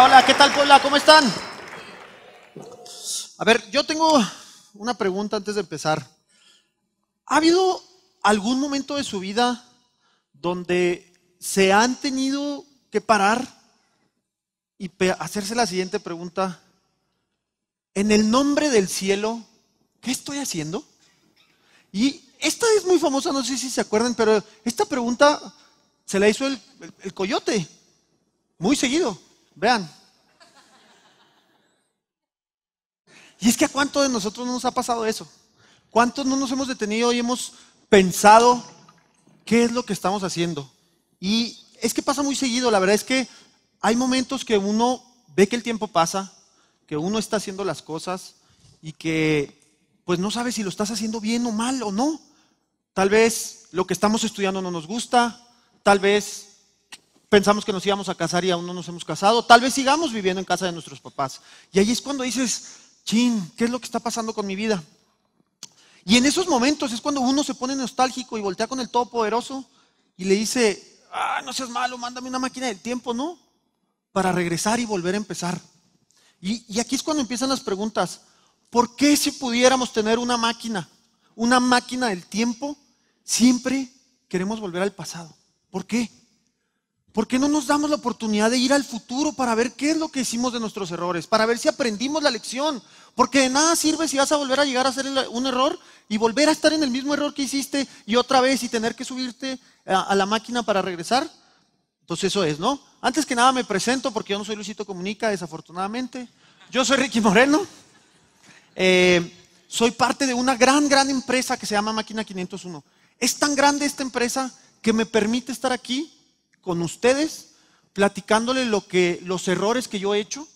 Hola, ¿qué tal Puebla? ¿Cómo están? A ver, yo tengo una pregunta antes de empezar. ¿Ha habido algún momento de su vida donde se han tenido que parar y hacerse la siguiente pregunta? En el nombre del cielo, ¿qué estoy haciendo? Y esta es muy famosa, no sé si se acuerdan, pero esta pregunta se la hizo el coyote, muy seguido. Vean. Y es que a cuántos de nosotros no nos ha pasado eso. ¿Cuántos no nos hemos detenido y hemos pensado qué es lo que estamos haciendo? Y es que pasa muy seguido. La verdad es que hay momentos que uno ve que el tiempo pasa, que uno está haciendo las cosas y que pues no sabe si lo estás haciendo bien o mal o no. Tal vez lo que estamos estudiando no nos gusta, tal vez pensamos que nos íbamos a casar y aún no nos hemos casado. Tal vez sigamos viviendo en casa de nuestros papás. Y ahí es cuando dices, chin, ¿qué es lo que está pasando con mi vida? Y en esos momentos es cuando uno se pone nostálgico y voltea con el Todopoderoso y le dice, ah, no seas malo, mándame una máquina del tiempo, ¿no? Para regresar y volver a empezar. Y, y aquí es cuando empiezan las preguntas. ¿Por qué si pudiéramos tener una máquina, una máquina del tiempo, siempre queremos volver al pasado? ¿Por qué? ¿Por qué no nos damos la oportunidad de ir al futuro para ver qué es lo que hicimos de nuestros errores? Para ver si aprendimos la lección. Porque de nada sirve si vas a volver a llegar a hacer un error y volver a estar en el mismo error que hiciste y otra vez y tener que subirte a, la máquina para regresar. Entonces eso es, ¿no? Antes que nada me presento porque yo no soy Luisito Comunica, desafortunadamente. Yo soy Ricky Moreno. Eh, soy parte de una gran, gran empresa que se llama Máquina 501. Es tan grande esta empresa que me permite estar aquí con ustedes platicándole lo que, los errores que yo he hecho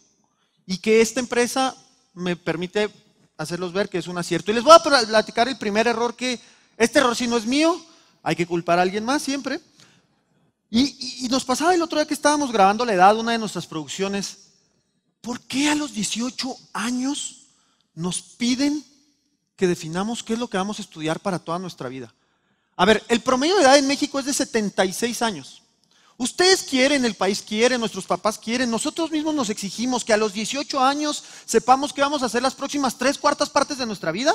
y que esta empresa me permite hacerlos ver que es un acierto. Y les voy a platicar el primer error que, este error si no es mío, hay que culpar a alguien más siempre. Y, nos pasaba el otro día que estábamos grabando la edad, una de nuestras producciones, ¿por qué a los 18 años nos piden que definamos qué es lo que vamos a estudiar para toda nuestra vida? A ver, el promedio de edad en México es de 76 años. Ustedes quieren, el país quiere, nuestros papás quieren, nosotros mismos nos exigimos que a los 18 años sepamos qué vamos a hacer las próximas tres cuartas partes de nuestra vida.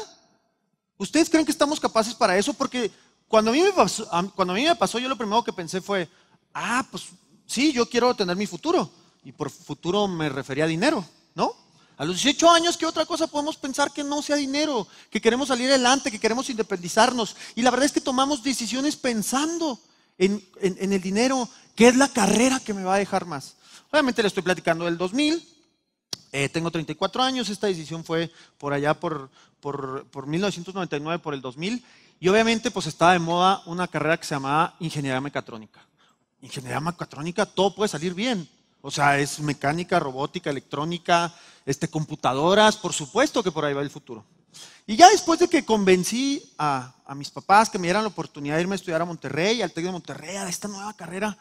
¿Ustedes creen que estamos capaces para eso? Porque cuando a mí me pasó, cuando a mí me pasó yo lo primero que pensé fue, ah, pues sí, yo quiero tener mi futuro. Y por futuro me refería a dinero, ¿no? A los 18 años, ¿qué otra cosa podemos pensar que no sea dinero? Que queremos salir adelante, que queremos independizarnos. Y la verdad es que tomamos decisiones pensando en, el dinero, ¿qué es la carrera que me va a dejar más? Obviamente le estoy platicando del 2000, eh, tengo 34 años, esta decisión fue por allá por, 1999, por el 2000, y obviamente pues estaba de moda una carrera que se llamaba ingeniería mecatrónica. Ingeniería mecatrónica, todo puede salir bien. O sea, es mecánica, robótica, electrónica, este, computadoras, por supuesto que por ahí va el futuro. Y ya después de que convencí a, mis papás que me dieran la oportunidad de irme a estudiar a Monterrey, al TEC de Monterrey, a esta nueva carrera,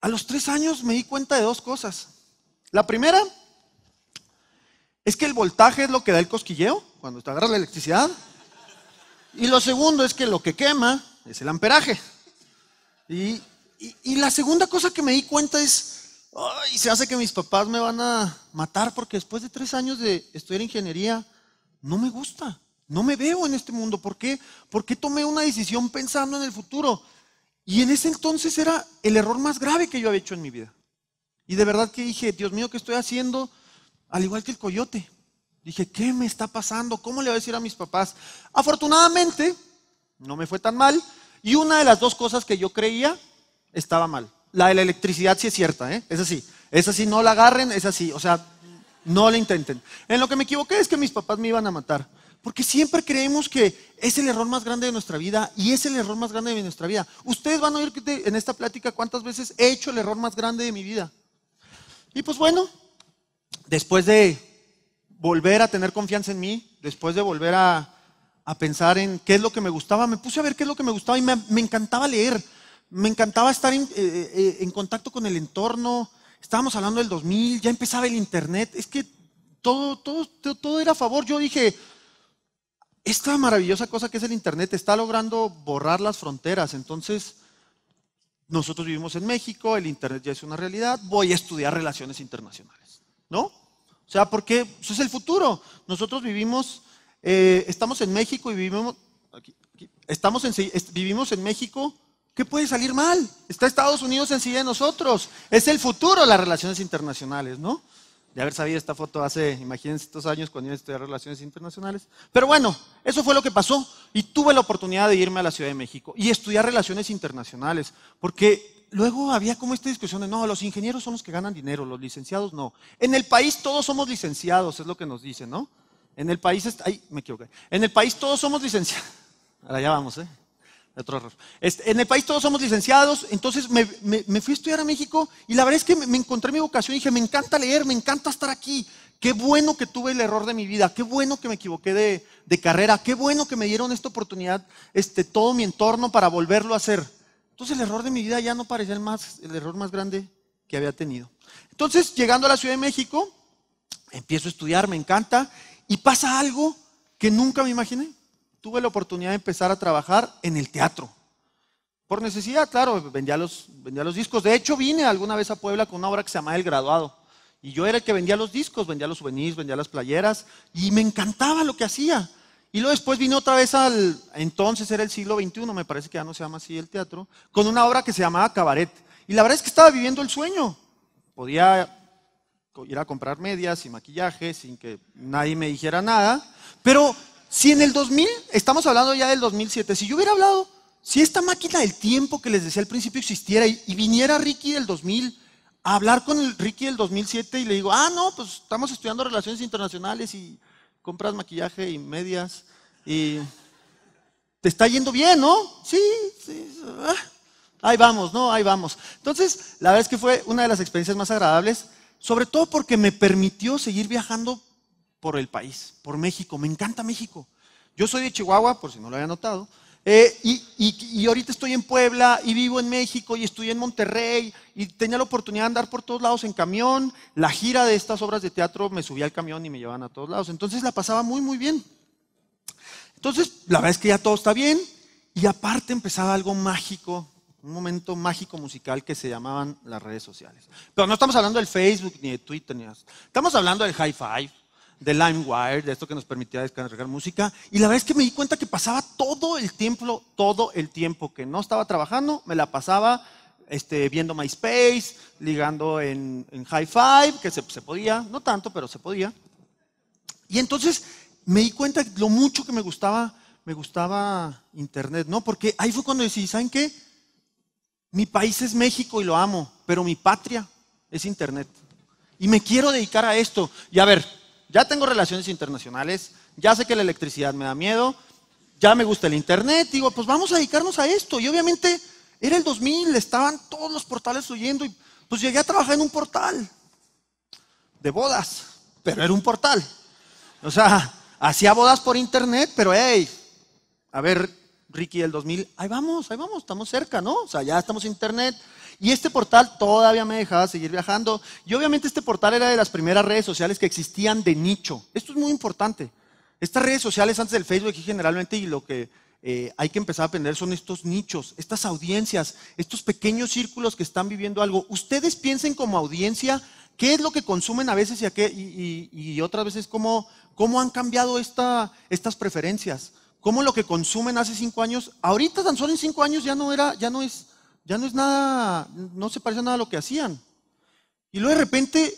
a los tres años me di cuenta de dos cosas. La primera es que el voltaje es lo que da el cosquilleo cuando te agarras la electricidad. Y lo segundo es que lo que quema es el amperaje. Y, la segunda cosa que me di cuenta es, ay, se hace que mis papás me van a matar porque después de tres años de estudiar ingeniería, no me gusta, no me veo en este mundo. ¿Por qué? Porque tomé una decisión pensando en el futuro. Y en ese entonces era el error más grave que yo había hecho en mi vida. Y de verdad que dije, Dios mío, ¿qué estoy haciendo? Al igual que el coyote. Dije, ¿qué me está pasando? ¿Cómo le voy a decir a mis papás? Afortunadamente, no me fue tan mal. Y una de las dos cosas que yo creía estaba mal. La de la electricidad sí es cierta, ¿eh? es así. Es así, no la agarren, es así. O sea, no lo intenten. En lo que me equivoqué es que mis papás me iban a matar. Porque siempre creemos que es el error más grande de nuestra vida y es el error más grande de nuestra vida. Ustedes van a oír en esta plática cuántas veces he hecho el error más grande de mi vida. Y pues bueno, después de volver a tener confianza en mí, después de volver a, pensar en qué es lo que me gustaba, me puse a ver qué es lo que me gustaba y me, encantaba leer, me encantaba estar en eh, eh, contacto con el entorno, estábamos hablando del 2000, ya empezaba el Internet, es que todo, todo, todo era a favor. Yo dije, esta maravillosa cosa que es el Internet está logrando borrar las fronteras. Entonces, nosotros vivimos en México, el Internet ya es una realidad, voy a estudiar relaciones internacionales, ¿no? O sea, porque eso es el futuro. Nosotros vivimos, eh, estamos en México y vivimos, estamos vivimos en México ¿Qué puede salir mal? Está Estados Unidos en sí de nosotros. Es el futuro de las relaciones internacionales, ¿no? De haber sabido esta foto hace, imagínense, estos años cuando yo estudié relaciones internacionales. Pero bueno, eso fue lo que pasó. Y tuve la oportunidad de irme a la Ciudad de México y estudiar relaciones internacionales. Porque luego había como esta discusión de, no, los ingenieros son los que ganan dinero, los licenciados no. En el país todos somos licenciados, es lo que nos dicen, ¿no? En el país, ay, me equivoqué. En el país todos somos licenciados. Ahora ya vamos, ¿eh? En el país todos somos licenciados, entonces me, fui a estudiar a México y la verdad es que me, encontré mi vocación y dije, me encanta leer, me encanta estar aquí. Qué bueno que tuve el error de mi vida, qué bueno que me equivoqué de, carrera, qué bueno que me dieron esta oportunidad, este, todo mi entorno para volverlo a hacer. Entonces el error de mi vida ya no parecía el, más, el error más grande que había tenido. Entonces, llegando a la Ciudad de México, empiezo a estudiar, me encanta, y pasa algo que nunca me imaginé tuve la oportunidad de empezar a trabajar en el teatro. Por necesidad, claro, vendía los, vendía los discos. De hecho, vine alguna vez a Puebla con una obra que se llamaba El Graduado. Y yo era el que vendía los discos, vendía los souvenirs, vendía las playeras. Y me encantaba lo que hacía. Y luego después vine otra vez al, entonces era el siglo XXI, me parece que ya no se llama así el teatro, con una obra que se llamaba Cabaret. Y la verdad es que estaba viviendo el sueño. Podía ir a comprar medias y maquillaje sin que nadie me dijera nada, pero si en el 2000, estamos hablando ya del 2007, si yo hubiera hablado, si esta máquina del tiempo que les decía al principio existiera y, viniera Ricky del 2000 a hablar con el Ricky del 2007 y le digo, ah, no, pues estamos estudiando relaciones internacionales y compras maquillaje y medias y te está yendo bien, ¿no? Sí, sí. Ah, ahí vamos, ¿no? Ahí vamos. Entonces, la verdad es que fue una de las experiencias más agradables, sobre todo porque me permitió seguir viajando por el país, por México. Me encanta México. Yo soy de Chihuahua, por si no lo había notado. Eh, y, ahorita estoy en Puebla y vivo en México y estoy en Monterrey y tenía la oportunidad de andar por todos lados en camión. La gira de estas obras de teatro me subía al camión y me llevaban a todos lados. Entonces la pasaba muy, muy bien. Entonces, la verdad es que ya todo está bien. Y aparte empezaba algo mágico, un momento mágico musical que se llamaban las redes sociales. Pero no estamos hablando del Facebook, ni de Twitter, ni de... Estamos hablando del high five, de LimeWire, de esto que nos permitía descargar música. Y la verdad es que me di cuenta que pasaba todo el tiempo, todo el tiempo que no estaba trabajando, me la pasaba este, viendo MySpace, ligando en, en High Five, que se, podía, no tanto, pero se podía. Y entonces me di cuenta de lo mucho que me gustaba, me gustaba Internet, ¿no? Porque ahí fue cuando decidí, ¿saben qué? Mi país es México y lo amo, pero mi patria es Internet. Y me quiero dedicar a esto. Y a ver, ya tengo relaciones internacionales, ya sé que la electricidad me da miedo, ya me gusta el Internet, digo, pues vamos a dedicarnos a esto. Y obviamente era el 2000, estaban todos los portales huyendo y pues llegué a trabajar en un portal de bodas, pero era un portal. O sea, hacía bodas por Internet, pero hey, a ver, Ricky del 2000, ahí vamos, ahí vamos, estamos cerca, ¿no? O sea, ya estamos en Internet, y este portal todavía me dejaba seguir viajando. Y obviamente este portal era de las primeras redes sociales que existían de nicho. Esto es muy importante. Estas redes sociales antes del Facebook generalmente y lo que eh, hay que empezar a aprender son estos nichos, estas audiencias, estos pequeños círculos que están viviendo algo. Ustedes piensen como audiencia qué es lo que consumen a veces y, a qué, y, otras veces cómo, cómo han cambiado estas preferencias. Cómo lo que consumen hace cinco años, ahorita tan solo en cinco años ya no era, ya no es ya no es nada, no se parece nada a lo que hacían. Y luego de repente,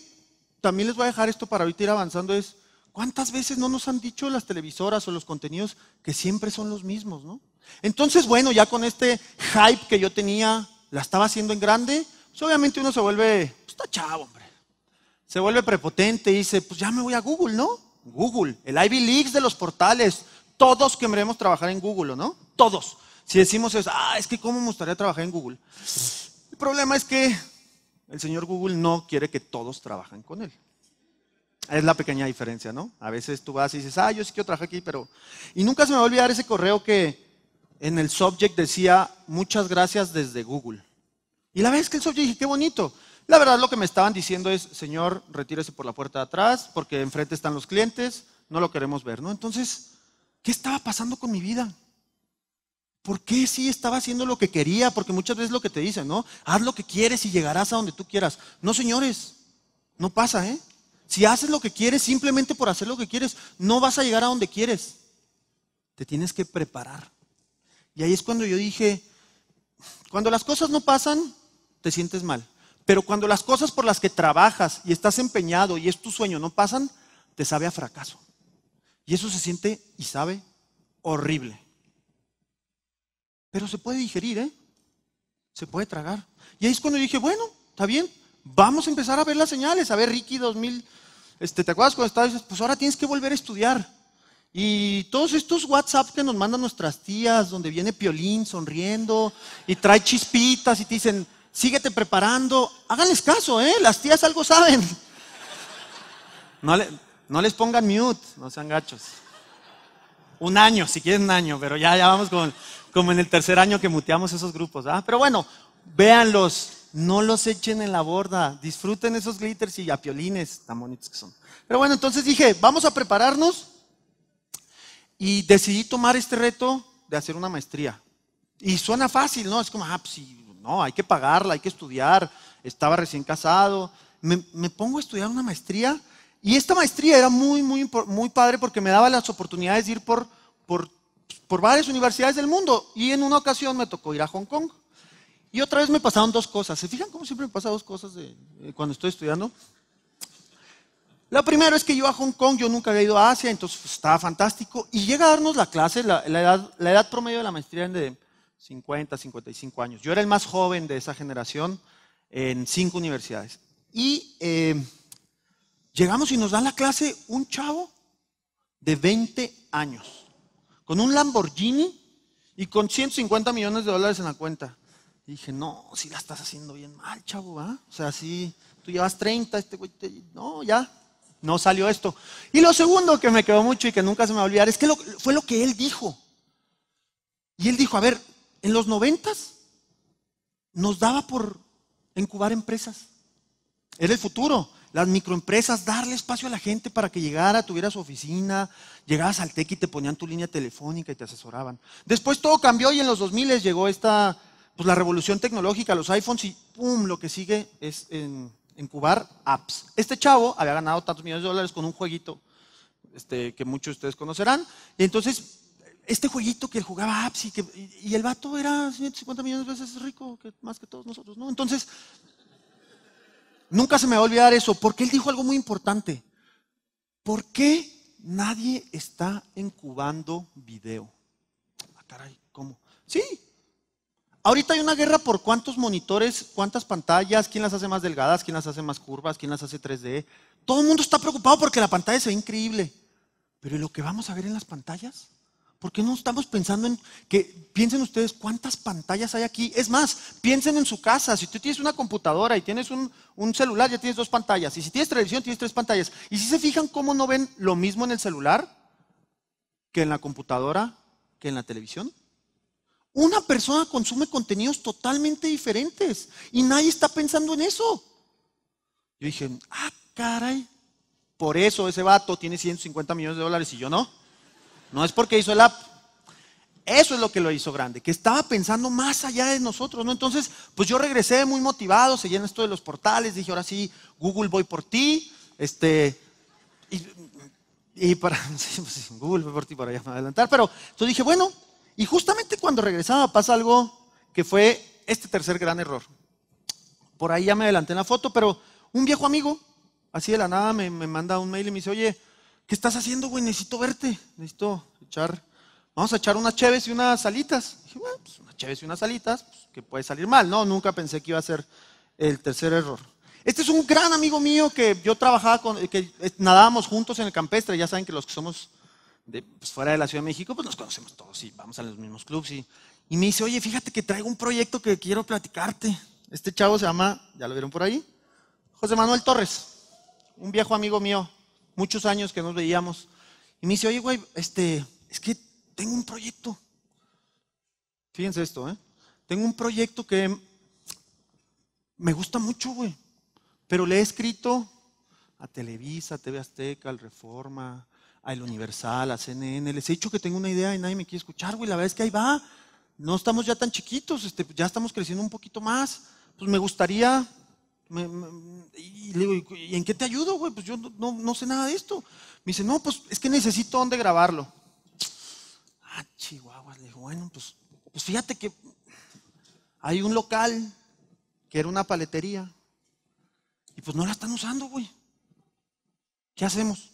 también les voy a dejar esto para ahorita ir avanzando, es cuántas veces no nos han dicho las televisoras o los contenidos que siempre son los mismos, ¿no? Entonces, bueno, ya con este hype que yo tenía, la estaba haciendo en grande, pues obviamente uno se vuelve, pues está chavo, hombre. Se vuelve prepotente y dice, pues ya me voy a Google, ¿no? Google, el Ivy Leaks de los portales. Todos queremos trabajar en Google, ¿no? Todos. Si decimos eso, ah, es que cómo me gustaría trabajar en Google. El problema es que el señor Google no quiere que todos trabajen con él. Es la pequeña diferencia, ¿no? A veces tú vas y dices, ah, yo sí quiero trabajar aquí, pero... Y nunca se me va a olvidar ese correo que en el subject decía, muchas gracias desde Google. Y la vez que el subject dije, qué bonito. La verdad lo que me estaban diciendo es, señor, retírese por la puerta de atrás, porque enfrente están los clientes, no lo queremos ver, ¿no? Entonces, ¿qué estaba pasando con mi vida? ¿Por qué sí estaba haciendo lo que quería? Porque muchas veces lo que te dicen, ¿no? Haz lo que quieres y llegarás a donde tú quieras. No, señores, no pasa, ¿eh? Si haces lo que quieres simplemente por hacer lo que quieres, no vas a llegar a donde quieres. Te tienes que preparar. Y ahí es cuando yo dije, cuando las cosas no pasan, te sientes mal. Pero cuando las cosas por las que trabajas y estás empeñado y es tu sueño no pasan, te sabe a fracaso. Y eso se siente y sabe horrible. Pero se puede digerir, ¿eh? Se puede tragar. Y ahí es cuando dije, bueno, está bien, vamos a empezar a ver las señales. A ver, Ricky 2000, este, ¿te acuerdas cuando estabas? Pues ahora tienes que volver a estudiar. Y todos estos WhatsApp que nos mandan nuestras tías, donde viene Piolín sonriendo y trae chispitas y te dicen, síguete preparando, háganles caso, ¿eh? Las tías algo saben. No, no les pongan mute, no sean gachos un año, si quieren un año, pero ya, ya vamos como en el tercer año que muteamos esos grupos. ¿verdad? Pero bueno, véanlos, no los echen en la borda, disfruten esos glitters y apiolines tan bonitos que son. Pero bueno, entonces dije, vamos a prepararnos y decidí tomar este reto de hacer una maestría. Y suena fácil, ¿no? Es como, ah, pues no, hay que pagarla, hay que estudiar, estaba recién casado. me pongo a estudiar una maestría y esta maestría era muy, muy, muy padre porque me daba las oportunidades de ir por, por, por varias universidades del mundo. Y en una ocasión me tocó ir a Hong Kong. Y otra vez me pasaron dos cosas. ¿Se fijan cómo siempre me pasan dos cosas de, cuando estoy estudiando? La primera es que yo a Hong Kong, yo nunca había ido a Asia, entonces pues, estaba fantástico. Y llega a darnos la clase, la, edad, la edad promedio de la maestría es de 50, 55 años. Yo era el más joven de esa generación en cinco universidades. Y eh, Llegamos y nos dan la clase un chavo de 20 años, con un Lamborghini y con 150 millones de dólares en la cuenta. dije, no, si la estás haciendo bien mal, chavo, ¿ah? O sea, si tú llevas 30, este güey, no, ya, no salió esto. Y lo segundo que me quedó mucho y que nunca se me va a olvidar es que fue lo que él dijo. Y él dijo, a ver, en los 90 nos daba por incubar empresas. Era el futuro. Las microempresas, darle espacio a la gente para que llegara, tuviera su oficina, llegabas al tech y te ponían tu línea telefónica y te asesoraban. Después todo cambió y en los 2000 llegó esta, pues la revolución tecnológica, los iPhones y ¡pum! Lo que sigue es en, incubar apps. Este chavo había ganado tantos millones de dólares con un jueguito este, que muchos de ustedes conocerán. Y entonces, este jueguito que jugaba apps y, que, y, el vato era 150 millones de veces rico más que todos nosotros, ¿no? Entonces, Nunca se me va a olvidar eso, porque él dijo algo muy importante. ¿Por qué nadie está encubando video? Ah, caray, ¿cómo? Sí. Ahorita hay una guerra por cuántos monitores, cuántas pantallas, quién las hace más delgadas, quién las hace más curvas, quién las hace 3D. Todo el mundo está preocupado porque la pantalla se ve increíble. Pero lo que vamos a ver en las pantallas? ¿Por qué no estamos pensando en que piensen ustedes cuántas pantallas hay aquí? Es más, piensen en su casa. Si tú tienes una computadora y tienes un, un, celular, ya tienes dos pantallas. Y si tienes televisión, tienes tres pantallas. Y si se fijan cómo no ven lo mismo en el celular que en la computadora, que en la televisión. Una persona consume contenidos totalmente diferentes y nadie está pensando en eso. Yo dije, ah, caray, por eso ese vato tiene 150 millones de dólares y yo no. No es porque hizo el app. Eso es lo que lo hizo grande, que estaba pensando más allá de nosotros, ¿no? Entonces, pues yo regresé muy motivado, seguí en esto de los portales, dije, ahora sí, Google voy por ti, este, y, para, pues, Google voy por ti para ya adelantar, pero entonces dije, bueno, y justamente cuando regresaba pasa algo que fue este tercer gran error. Por ahí ya me adelanté en la foto, pero un viejo amigo, así de la nada, me, me manda un mail y me dice, oye, ¿Qué estás haciendo, güey? Necesito verte. Necesito echar. Vamos a echar unas chéves y unas salitas. dije, bueno, pues unas chéves y unas salitas, pues, que puede salir mal. No, nunca pensé que iba a ser el tercer error. Este es un gran amigo mío que yo trabajaba con, que eh, nadábamos juntos en el campestre. Ya saben que los que somos de, pues, fuera de la Ciudad de México, pues nos conocemos todos y vamos a los mismos clubes. Y, y me dice, oye, fíjate que traigo un proyecto que quiero platicarte. Este chavo se llama, ya lo vieron por ahí, José Manuel Torres, un viejo amigo mío muchos años que nos veíamos. Y me dice, oye, güey, este, es que tengo un proyecto. Fíjense esto, ¿eh? Tengo un proyecto que me gusta mucho, güey. Pero le he escrito a Televisa, a TV Azteca, al Reforma, a El Universal, a CNN. Les he dicho que tengo una idea y nadie me quiere escuchar, güey. La verdad es que ahí va. No estamos ya tan chiquitos, este, ya estamos creciendo un poquito más. Pues me gustaría y le digo, ¿y en qué te ayudo, güey? Pues yo no, sé nada de esto. Me dice, no, pues es que necesito dónde grabarlo. Ah, chihuahua le digo, bueno, pues, pues, fíjate que hay un local que era una paletería y pues no la están usando, güey. ¿Qué hacemos?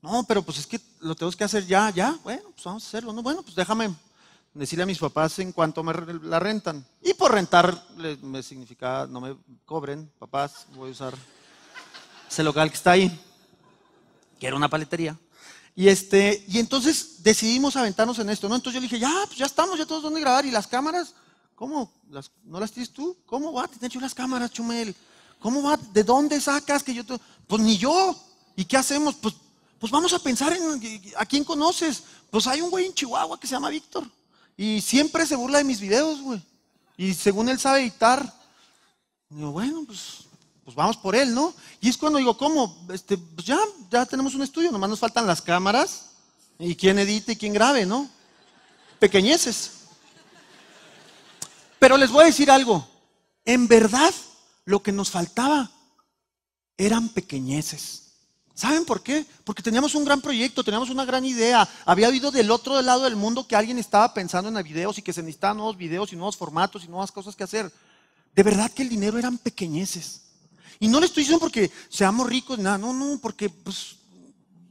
No, pero pues es que lo tenemos que hacer ya, ya. Bueno, pues vamos a hacerlo, Bueno, pues déjame, decirle a mis papás en cuanto me la rentan. Y por rentar me significa no me cobren, papás, voy a usar ese local que está ahí, que era una paletería. Y, este, y entonces decidimos aventarnos en esto, ¿no? Entonces yo le dije, ya, pues ya estamos, ya todos donde grabar. ¿Y las cámaras? ¿Cómo? ¿No las tienes tú? ¿Cómo va? Ah, te hecho las cámaras, Chumel. ¿Cómo va? ¿De dónde sacas que yo Pues ni yo. ¿Y qué hacemos? Pues, pues vamos a pensar en a quién conoces. Pues hay un güey en Chihuahua que se llama Víctor. Y siempre se burla de mis videos, güey. Y según él sabe editar, digo, bueno, pues, pues, vamos por él, ¿no? Y es cuando digo, ¿cómo? Este, pues ya, ya tenemos un estudio, nomás nos faltan las cámaras y quién edite y quién grabe, ¿no? Pequeñeces. Pero les voy a decir algo. En verdad, lo que nos faltaba eran pequeñeces. ¿Saben por qué? Porque teníamos un gran proyecto, teníamos una gran idea. Había habido del otro lado del mundo que alguien estaba pensando en videos y que se necesitaban nuevos videos y nuevos formatos y nuevas cosas que hacer. De verdad que el dinero eran pequeñeces. Y no le estoy diciendo porque seamos ricos, nada, no, no, porque pues,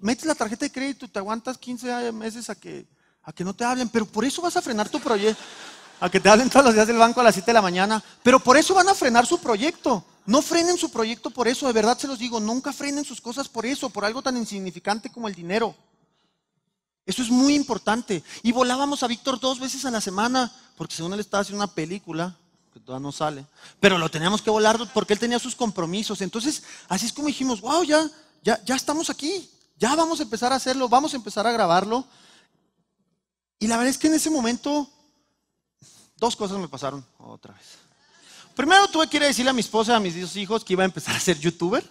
metes la tarjeta de crédito y te aguantas 15 meses a que, a que no te hablen, pero por eso vas a frenar tu proyecto, a que te hablen todos los días del banco a las 7 de la mañana, pero por eso van a frenar su proyecto. No frenen su proyecto por eso, de verdad se los digo, nunca frenen sus cosas por eso, por algo tan insignificante como el dinero. Eso es muy importante. Y volábamos a Víctor dos veces a la semana, porque según él estaba haciendo una película, que todavía no sale, pero lo teníamos que volar porque él tenía sus compromisos. Entonces, así es como dijimos, wow, ya, ya, ya estamos aquí, ya vamos a empezar a hacerlo, vamos a empezar a grabarlo. Y la verdad es que en ese momento, dos cosas me pasaron otra vez. Primero tuve que ir a decirle a mi esposa, a mis hijos, que iba a empezar a ser youtuber.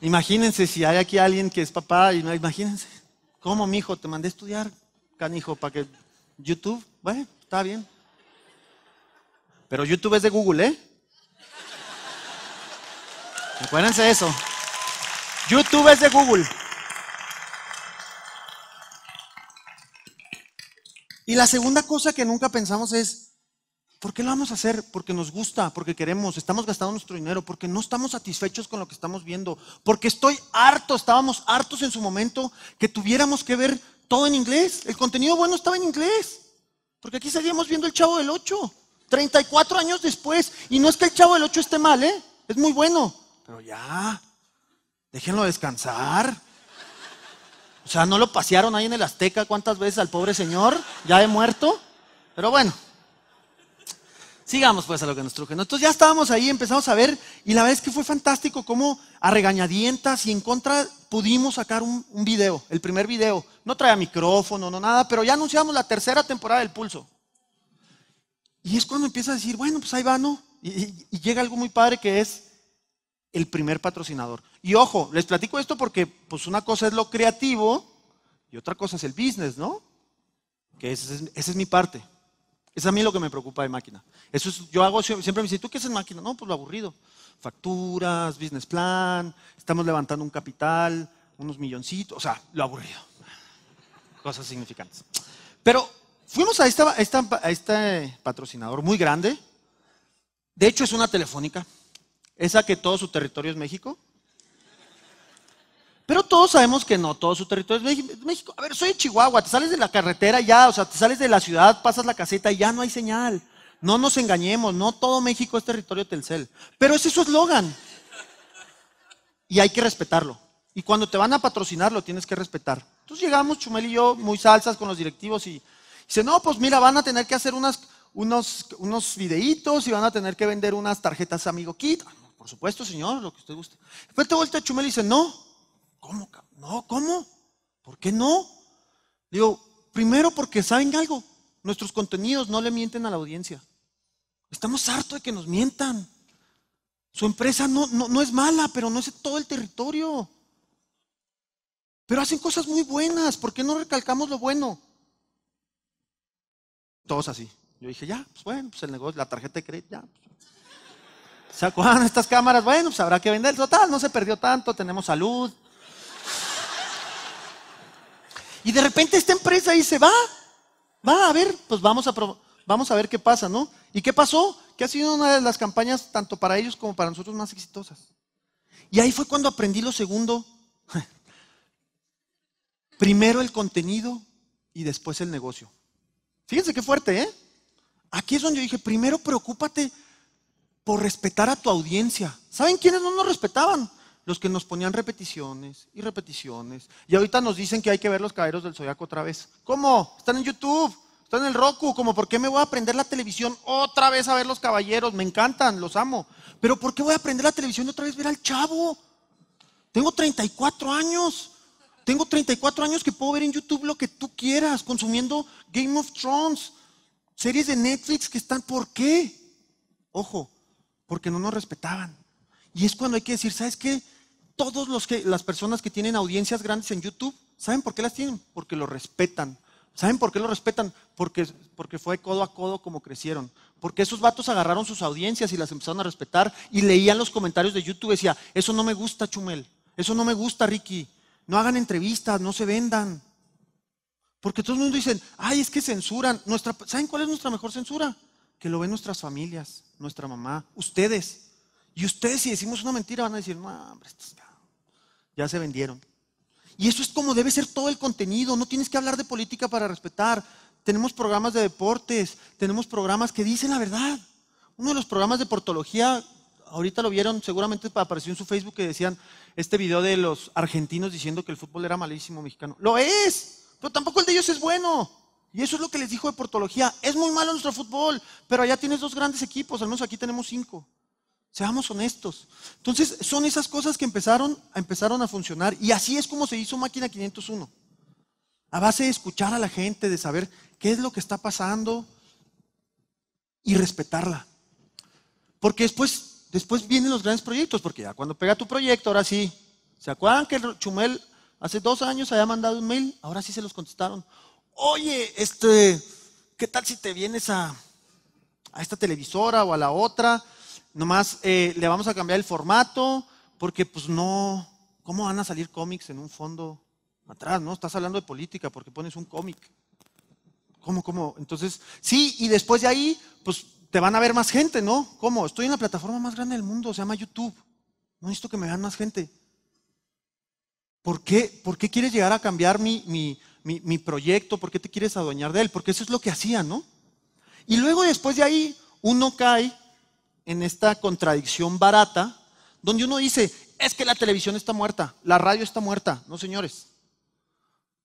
Imagínense si hay aquí alguien que es papá, y no, imagínense, ¿cómo mi hijo? Te mandé a estudiar, canijo, para que YouTube, bueno, está bien. Pero YouTube es de Google, ¿eh? Acuérdense de eso. YouTube es de Google. Y la segunda cosa que nunca pensamos es, ¿Por qué lo vamos a hacer? Porque nos gusta, porque queremos, estamos gastando nuestro dinero, porque no estamos satisfechos con lo que estamos viendo, porque estoy harto, estábamos hartos en su momento que tuviéramos que ver todo en inglés. El contenido bueno estaba en inglés, porque aquí salíamos viendo el Chavo del 8, 34 años después, y no es que el Chavo del 8 esté mal, ¿eh? es muy bueno, pero ya, déjenlo descansar. O sea, no lo pasearon ahí en el Azteca cuántas veces al pobre señor, ya he muerto, pero bueno. Sigamos pues a lo que nos truje. Nosotros ya estábamos ahí, empezamos a ver, y la verdad es que fue fantástico cómo a regañadientas y en contra pudimos sacar un, video, el primer video. No traía micrófono, no nada, pero ya anunciamos la tercera temporada del Pulso. Y es cuando empieza a decir, bueno, pues ahí va, ¿no? Y, llega algo muy padre que es el primer patrocinador. Y ojo, les platico esto porque pues una cosa es lo creativo y otra cosa es el business, ¿no? Que esa es, esa es mi parte. Es a mí lo que me preocupa de máquina. Eso es, yo hago, siempre me dicen, ¿tú qué haces máquina? No, pues lo aburrido. Facturas, business plan, estamos levantando un capital, unos milloncitos, o sea, lo aburrido. Cosas significantes. Pero fuimos a, esta, a este patrocinador muy grande. De hecho, es una telefónica. Esa que todo su territorio es México. Pero todos sabemos que no, todo su territorio es México. A ver, soy de Chihuahua, te sales de la carretera ya, o sea, te sales de la ciudad, pasas la caseta y ya no hay señal. No nos engañemos, no todo México es territorio Telcel. Pero ese es su eslogan. Y hay que respetarlo. Y cuando te van a patrocinar, lo tienes que respetar. Entonces llegamos, Chumel y yo, muy salsas con los directivos y, dice, no, pues mira, van a tener que hacer unas, unos, unos videitos y van a tener que vender unas tarjetas Amigo Kit. Ah, por supuesto, señor, lo que usted guste. Después te vuelta Chumel y dice, no, ¿Cómo? No, ¿cómo? ¿Por qué no? Digo, primero porque saben algo, nuestros contenidos no le mienten a la audiencia. Estamos hartos de que nos mientan. Su empresa no, no, es mala, pero no es todo el territorio. Pero hacen cosas muy buenas, ¿por qué no recalcamos lo bueno? Todos así. Yo dije, ya, pues bueno, pues el negocio, la tarjeta de crédito, ya. Pues". ¿Se acuerdan estas cámaras? Bueno, pues habrá que vender. Total, no se perdió tanto, tenemos salud. Y de repente esta empresa dice, va, va, a ver, pues vamos a, vamos a ver qué pasa, ¿no? ¿Y qué pasó? Que ha sido una de las campañas, tanto para ellos como para nosotros, más exitosas. Y ahí fue cuando aprendí lo segundo. Primero el contenido y después el negocio. Fíjense qué fuerte, ¿eh? Aquí es donde yo dije, primero preocúpate por respetar a tu audiencia. ¿Saben quiénes no nos respetaban? los que nos ponían repeticiones y repeticiones. Y ahorita nos dicen que hay que ver los Caballeros del zodiaco otra vez. ¿Cómo? Están en YouTube, están en el Roku. ¿Cómo? ¿por qué me voy a aprender la televisión otra vez a ver los caballeros? Me encantan, los amo. Pero, ¿por qué voy a aprender la televisión otra vez a ver al chavo? Tengo 34 años. Tengo 34 años que puedo ver en YouTube lo que tú quieras, consumiendo Game of Thrones, series de Netflix que están. ¿Por qué? Ojo, porque no nos respetaban. Y es cuando hay que decir, ¿sabes qué? Todas los que las personas que tienen audiencias grandes en YouTube, ¿saben por qué las tienen? Porque lo respetan. ¿Saben por qué lo respetan? Porque, porque fue codo a codo como crecieron. Porque esos vatos agarraron sus audiencias y las empezaron a respetar y leían los comentarios de YouTube y decía, eso no me gusta, Chumel, eso no me gusta, Ricky, no hagan entrevistas, no se vendan. Porque todo el mundo dicen, ay, es que censuran. Nuestra, ¿Saben cuál es nuestra mejor censura? Que lo ven nuestras familias, nuestra mamá, ustedes. Y ustedes si decimos una mentira van a decir, no, hombre, ya, se vendieron. Y eso es como debe ser todo el contenido. No tienes que hablar de política para respetar. Tenemos programas de deportes, tenemos programas que dicen la verdad. Uno de los programas de portología, ahorita lo vieron, seguramente apareció en su Facebook que decían este video de los argentinos diciendo que el fútbol era malísimo mexicano. Lo es, pero tampoco el de ellos es bueno. Y eso es lo que les dijo de portología. Es muy malo nuestro fútbol, pero allá tienes dos grandes equipos, al menos aquí tenemos cinco. Seamos honestos. Entonces, son esas cosas que empezaron, empezaron a funcionar y así es como se hizo Máquina 501. A base de escuchar a la gente, de saber qué es lo que está pasando y respetarla. Porque después, después vienen los grandes proyectos, porque ya cuando pega tu proyecto, ahora sí. ¿Se acuerdan que Chumel hace dos años había mandado un mail? Ahora sí se los contestaron. Oye, este, ¿qué tal si te vienes a esta televisora o a la otra? Nomás eh, le vamos a cambiar el formato porque pues no, ¿cómo van a salir cómics en un fondo atrás? ¿No? Estás hablando de política porque pones un cómic. ¿Cómo, cómo? Entonces, sí, y después de ahí, pues te van a ver más gente, ¿no? ¿Cómo? Estoy en la plataforma más grande del mundo, se llama YouTube. No necesito que me vean más gente. ¿Por qué, ¿Por qué quieres llegar a cambiar mi, mi, mi proyecto? ¿Por qué te quieres adueñar de él? Porque eso es lo que hacía, ¿no? Y luego después de ahí, uno cae en esta contradicción barata, donde uno dice, es que la televisión está muerta, la radio está muerta. No, señores.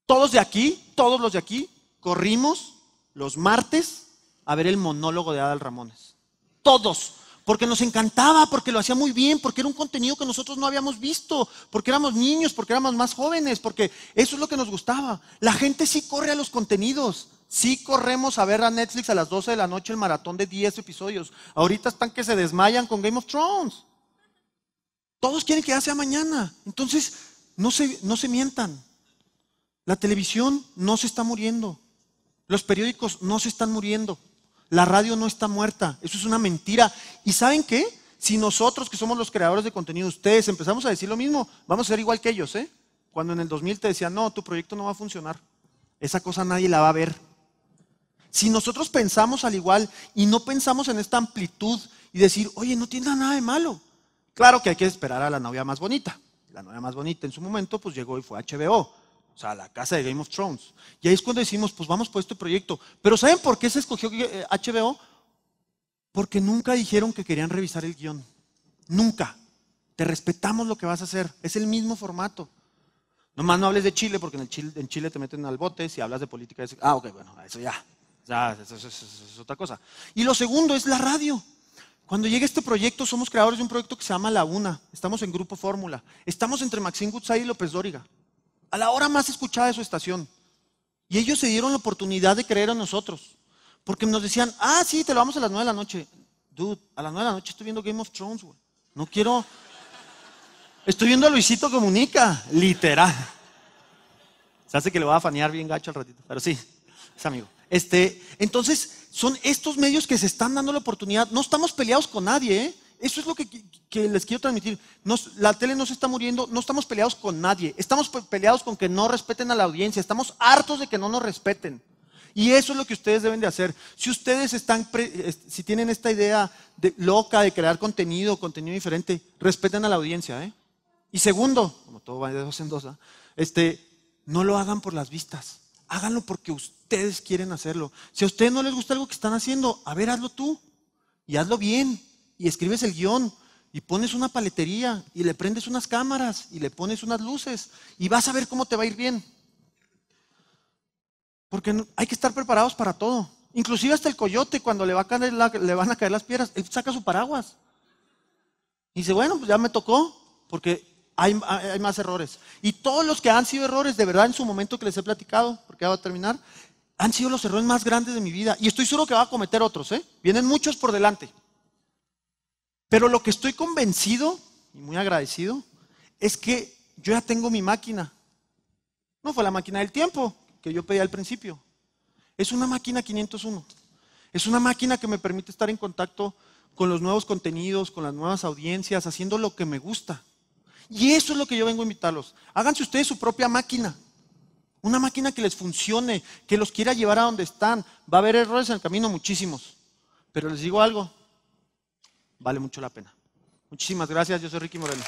Todos de aquí, todos los de aquí, corrimos los martes a ver el monólogo de Adal Ramones. Todos. Porque nos encantaba, porque lo hacía muy bien, porque era un contenido que nosotros no habíamos visto, porque éramos niños, porque éramos más jóvenes, porque eso es lo que nos gustaba. La gente sí corre a los contenidos. Si corremos a ver a Netflix a las 12 de la noche el maratón de 10 episodios. Ahorita están que se desmayan con Game of Thrones. Todos quieren que ya sea mañana. Entonces, no se, no se mientan. La televisión no se está muriendo. Los periódicos no se están muriendo. La radio no está muerta. Eso es una mentira. ¿Y saben qué? Si nosotros que somos los creadores de contenido, ustedes empezamos a decir lo mismo, vamos a ser igual que ellos, ¿eh? Cuando en el 2000 te decían, no, tu proyecto no va a funcionar. Esa cosa nadie la va a ver. Si nosotros pensamos al igual y no pensamos en esta amplitud y decir, oye, no tiene nada de malo. Claro que hay que esperar a la novia más bonita. La novia más bonita en su momento pues llegó y fue HBO, o sea, la casa de Game of Thrones. Y ahí es cuando decimos, pues vamos por este proyecto. Pero ¿saben por qué se escogió HBO? Eh, porque nunca dijeron que querían revisar el guión. Nunca. Te respetamos lo que vas a hacer. Es el mismo formato. Nomás no hables de Chile, porque en, Chile, en Chile te meten al bote. Si hablas de política, ah, ok, bueno, eso ya. Ya, eso, es otra cosa. Y lo segundo es la radio. Cuando llega este proyecto, somos creadores de un proyecto que se llama La Una. Estamos en Grupo Fórmula. Estamos entre Maxim Gutsai y López Dóriga. A la hora más escuchada de su estación. Y ellos se dieron la oportunidad de creer en nosotros. Porque nos decían, ah, sí, te lo vamos a las 9 de la noche. Dude, a las 9 de la noche estoy viendo Game of Thrones, güey. No quiero. Estoy viendo a Luisito Comunica, literal. Se hace que le va a fanear bien gacho al ratito, pero sí, es amigo. Este, entonces, son estos medios que se están dando la oportunidad. No estamos peleados con nadie, ¿eh? Eso es lo que, les quiero transmitir. la tele no se está muriendo, no estamos peleados con nadie. Estamos peleados con que no respeten a la audiencia. Estamos hartos de que no nos respeten. Y eso es lo que ustedes deben de hacer. Si ustedes están, si tienen esta idea loca de crear contenido, contenido diferente, respeten a la audiencia. ¿eh? Y segundo, como todo va de dos en dos, ¿ah? este, no lo hagan por las vistas háganlo porque ustedes quieren hacerlo. Si a ustedes no les gusta algo que están haciendo, a ver, hazlo tú y hazlo bien y escribes el guión y pones una paletería y le prendes unas cámaras y le pones unas luces y vas a ver cómo te va a ir bien. Porque hay que estar preparados para todo. Inclusive hasta el coyote cuando le, va a caer le van a caer las piedras, él saca su paraguas. Y dice, bueno, pues ya me tocó, porque hay, más errores. Y todos los que han sido errores, de verdad, en su momento que les he platicado, porque ya va a terminar, han sido los errores más grandes de mi vida. Y estoy seguro que va a cometer otros, ¿eh? Vienen muchos por delante. Pero lo que estoy convencido y muy agradecido es que yo ya tengo mi máquina. No fue la máquina del tiempo que yo pedí al principio. Es una máquina 501. Es una máquina que me permite estar en contacto con los nuevos contenidos, con las nuevas audiencias, haciendo lo que me gusta. Y eso es lo que yo vengo a invitarlos. Háganse ustedes su propia máquina. Una máquina que les funcione, que los quiera llevar a donde están. Va a haber errores en el camino, muchísimos. Pero les digo algo, vale mucho la pena. Muchísimas gracias, yo soy Ricky Moreno.